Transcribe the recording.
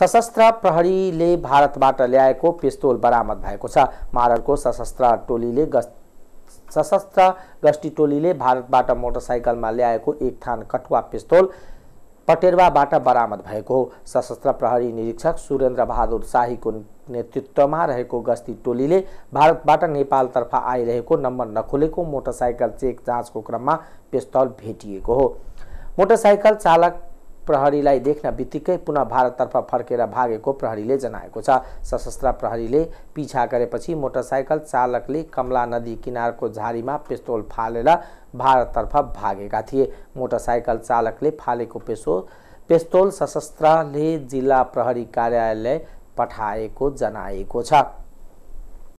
सशस्त्र प्रहरीले भारतबाट ल्याएको पिस्तोल बरामद भएको छ मारको सशस्त्र टोलीले गस् सशस्त्र गस्ती टोलीले भारतबाट मोटरसाइकलमा ल्याएको एक थान कटुवा पिस्तोल पटेरवाबाट बरामद भएको हो सशस्त्र प्रहरी निरीक्षक सुरेन्द्र बहादुर शाहीको नेतृत्वमा रहेको गस्ती टोलीले भारतबाट नेपालतर्फ आइरहेको नम्बर नखोलेको मोटरसाइकल चेक जाँचको क्रममा पिस्तौल भेटिएको हो मोटरसाइकल चालक प्रहरीलाई देख्न बित्तिकै पुनः भारततर्फ फर्केर भागेको प्रहरीले जनाएको छ सशस्त्र प्रहरीले पिछा गरेपछि मोटरसाइकल चालकले कमला नदी किनारको झारीमा पेस्तोल फालेर भारततर्फ भागेका थिए मोटरसाइकल चालकले फालेको पेसो पेस्तोल सशस्त्रले जिल्ला प्रहरी कार्यालय पठाएको जनाएको छ